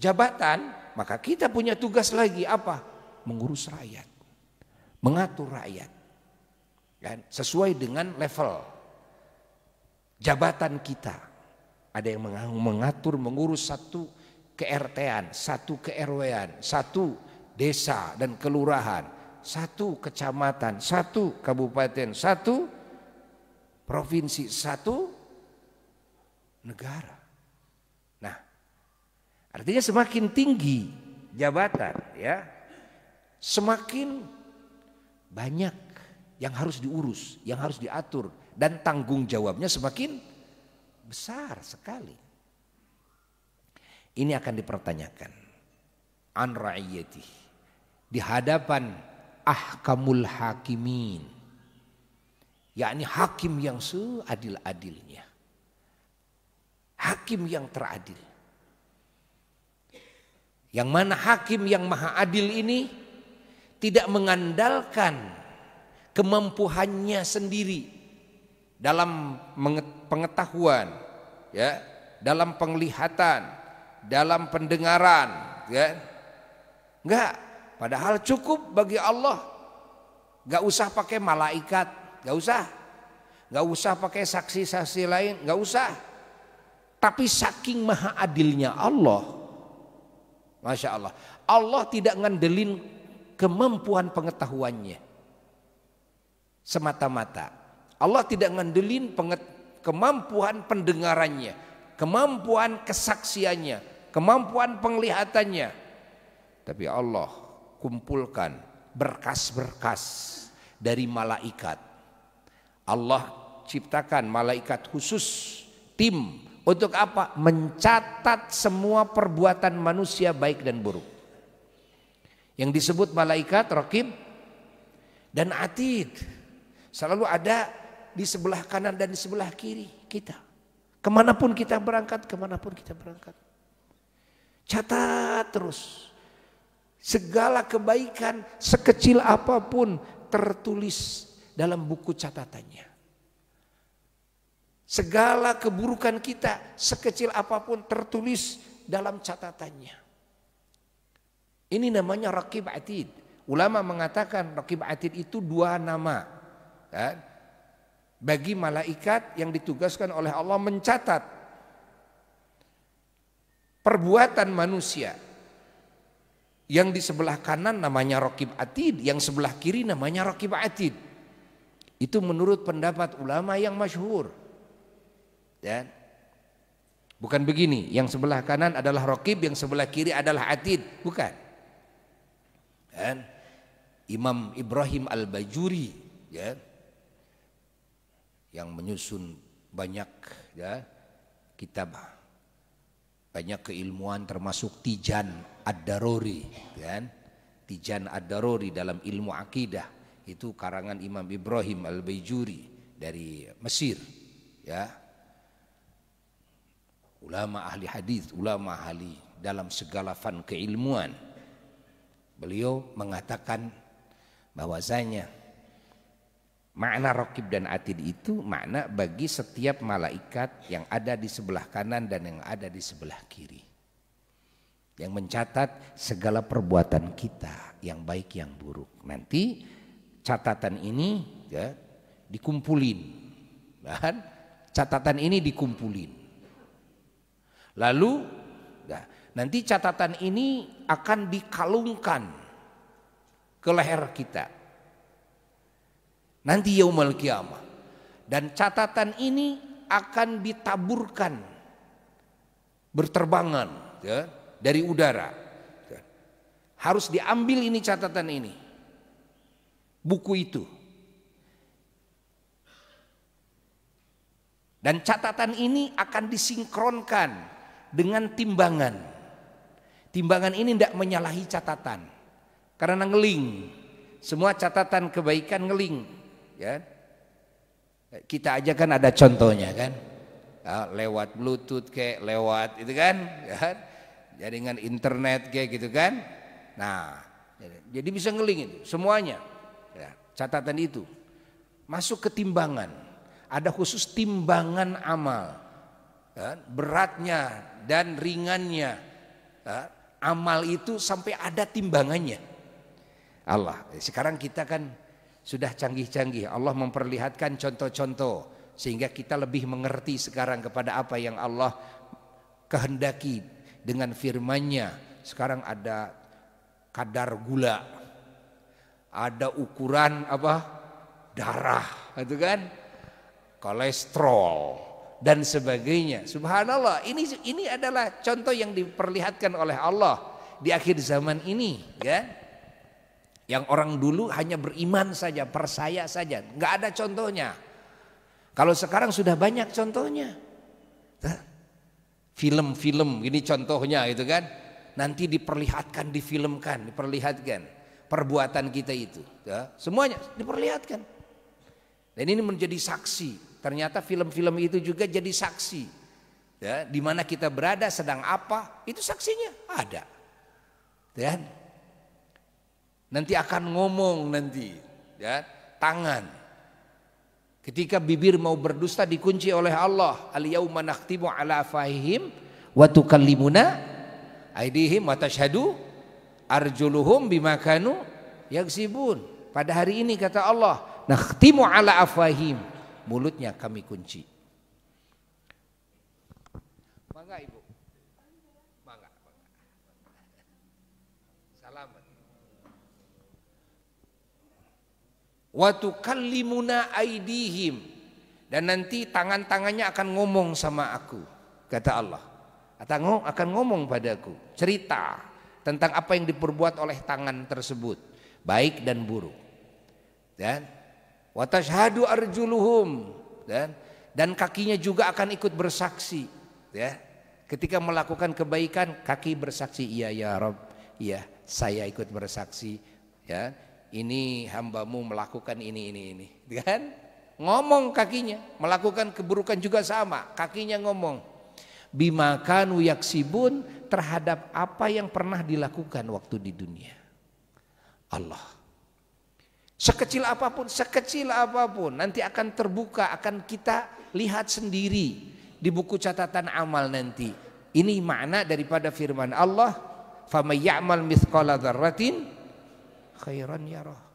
jabatan, maka kita punya tugas lagi apa? Mengurus rakyat, mengatur rakyat, kan? sesuai dengan level jabatan kita. Ada yang mengatur, mengurus satu keertean satu ke satu desa dan kelurahan, satu kecamatan, satu kabupaten, satu provinsi, satu negara. Artinya semakin tinggi jabatan ya, semakin banyak yang harus diurus, yang harus diatur dan tanggung jawabnya semakin besar sekali. Ini akan dipertanyakan an ra'iyati di hadapan ahkamul hakimin yakni hakim yang seadil-adilnya hakim yang teradil yang mana hakim yang maha adil ini tidak mengandalkan kemampuannya sendiri dalam pengetahuan, ya, dalam penglihatan, dalam pendengaran, ya. Enggak, padahal cukup bagi Allah. Enggak usah pakai malaikat, enggak usah. Enggak usah pakai saksi-saksi lain, enggak usah. Tapi saking maha adilnya Allah, Masya Allah. Allah tidak ngandelin kemampuan pengetahuannya. Semata-mata. Allah tidak ngandelin kemampuan pendengarannya. Kemampuan kesaksiannya. Kemampuan penglihatannya. Tapi Allah kumpulkan berkas-berkas dari malaikat. Allah ciptakan malaikat khusus tim untuk apa? Mencatat semua perbuatan manusia baik dan buruk. Yang disebut malaikat, rakib, dan atid. Selalu ada di sebelah kanan dan di sebelah kiri kita. Kemanapun kita berangkat, kemanapun kita berangkat. Catat terus. Segala kebaikan sekecil apapun tertulis dalam buku catatannya. Segala keburukan kita sekecil apapun tertulis dalam catatannya. Ini namanya rakib atid. Ulama mengatakan rakib atid itu dua nama. Kan? Bagi malaikat yang ditugaskan oleh Allah mencatat perbuatan manusia. Yang di sebelah kanan namanya rakib atid, yang sebelah kiri namanya rakib atid. Itu menurut pendapat ulama yang masyhur. Ya. Bukan begini, yang sebelah kanan adalah rokib, yang sebelah kiri adalah atid, bukan. Ya. Imam Ibrahim Al-Bajuri ya, yang menyusun banyak ya, kitab banyak keilmuan termasuk Tijan ad Darori, kan ya. Tijan ad Darori dalam ilmu akidah itu karangan Imam Ibrahim al Bayjuri dari Mesir ya ulama ahli hadis, ulama ahli dalam segala fan keilmuan. Beliau mengatakan bahwasanya makna rokib dan atid itu makna bagi setiap malaikat yang ada di sebelah kanan dan yang ada di sebelah kiri. Yang mencatat segala perbuatan kita yang baik yang buruk. Nanti catatan ini ya, dikumpulin. Dan nah, catatan ini dikumpulin Lalu nah, nanti catatan ini akan dikalungkan ke leher kita. Nanti yaumul kiamah. Dan catatan ini akan ditaburkan berterbangan ya, dari udara. Ya. Harus diambil ini catatan ini. Buku itu. Dan catatan ini akan disinkronkan dengan timbangan. Timbangan ini tidak menyalahi catatan. Karena ngeling. Semua catatan kebaikan ngeling. Ya. Kita aja kan ada contohnya kan. Ya, lewat bluetooth kayak lewat itu kan. Ya. Kan. Jaringan internet kayak gitu kan. Nah jadi bisa itu semuanya. Ya, catatan itu. Masuk ke timbangan. Ada khusus timbangan amal beratnya dan ringannya amal itu sampai ada timbangannya Allah eh, sekarang kita kan sudah canggih-canggih Allah memperlihatkan contoh-contoh sehingga kita lebih mengerti sekarang kepada apa yang Allah kehendaki dengan firman-Nya sekarang ada kadar gula ada ukuran apa darah itu kan kolesterol dan sebagainya. Subhanallah, ini ini adalah contoh yang diperlihatkan oleh Allah di akhir zaman ini, ya. Yang orang dulu hanya beriman saja, percaya saja, nggak ada contohnya. Kalau sekarang sudah banyak contohnya. Film-film ini contohnya gitu kan. Nanti diperlihatkan, difilmkan, diperlihatkan perbuatan kita itu. Ya. Semuanya diperlihatkan. Dan ini menjadi saksi Ternyata film-film itu juga jadi saksi. Ya, di mana kita berada, sedang apa, itu saksinya ada. Ya. Nanti akan ngomong nanti, ya, tangan. Ketika bibir mau berdusta dikunci oleh Allah, al yauma nakhtimu ala fahihim wa tukallimuna aydihim wa tashhadu arjuluhum bima kanu yaksibun. Pada hari ini kata Allah, nakhtimu ala afahim mulutnya kami kunci. Mangga Ibu. Mangga, Salam. Watu kalimuna aidihim dan nanti tangan-tangannya akan ngomong sama aku, kata Allah. Atau akan ngomong padaku, cerita tentang apa yang diperbuat oleh tangan tersebut, baik dan buruk. Dan watashhadu arjuluhum dan ya. dan kakinya juga akan ikut bersaksi ya ketika melakukan kebaikan kaki bersaksi iya ya Rob iya saya ikut bersaksi ya ini hambamu melakukan ini ini ini gitu kan ngomong kakinya melakukan keburukan juga sama kakinya ngomong bimakan yaksibun terhadap apa yang pernah dilakukan waktu di dunia Allah Sekecil apapun, sekecil apapun nanti akan terbuka, akan kita lihat sendiri di buku catatan amal nanti. Ini makna daripada firman Allah, "Famay ya'mal mithqala dzarratin khairan yarah."